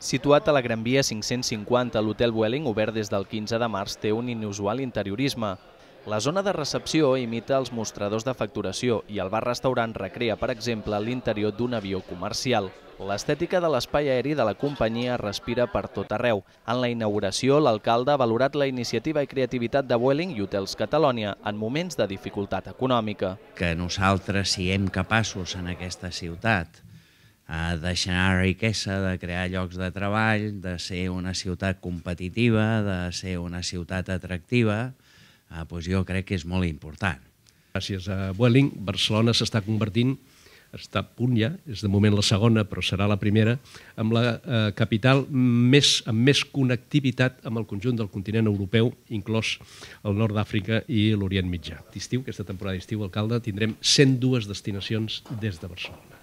Situat a la Gran Via 550, l'Hotel Welling, obert des del 15 de març, té un inusual interiorisme. La zona de recepció imita els mostradors de facturació i el bar-restaurant recrea, per exemple, l'interior d'un avió comercial. L'estètica de l'espai aeri de la companyia respira per tot arreu. En la inauguració, l'alcalde ha valorat la iniciativa i creativitat de Welling i Hotels Catalonia en moments de dificultat econòmica. Que nosaltres siguem capaços en aquesta ciutat de generar riquesa, de crear llocs de treball, de ser una ciutat competitiva, de ser una ciutat atractiva, eh, doncs jo crec que és molt important. Gràcies a Welling, Barcelona s'està convertint, està a punt ja, és de moment la segona, però serà la primera, amb la eh, capital més, amb més connectivitat amb el conjunt del continent europeu, inclòs el nord d'Àfrica i l'Orient Mitjà. D'estiu, aquesta temporada d'estiu, alcalde, tindrem 102 destinacions des de Barcelona.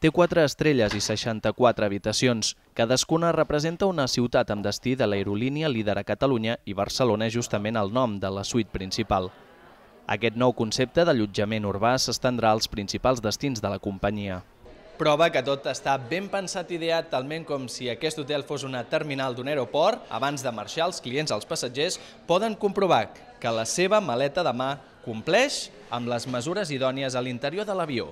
Té 4 estrelles i 64 habitacions. Cadascuna representa una ciutat amb destí de l'aerolínia líder a Catalunya i Barcelona és justament el nom de la suite principal. Aquest nou concepte d'allotjament urbà s'estendrà als principals destins de la companyia. Prova que tot està ben pensat i ideat, talment com si aquest hotel fos una terminal d'un aeroport. Abans de marxar, els clients, els passatgers, poden comprovar que la seva maleta de mà compleix amb les mesures idònies a l'interior de l'avió.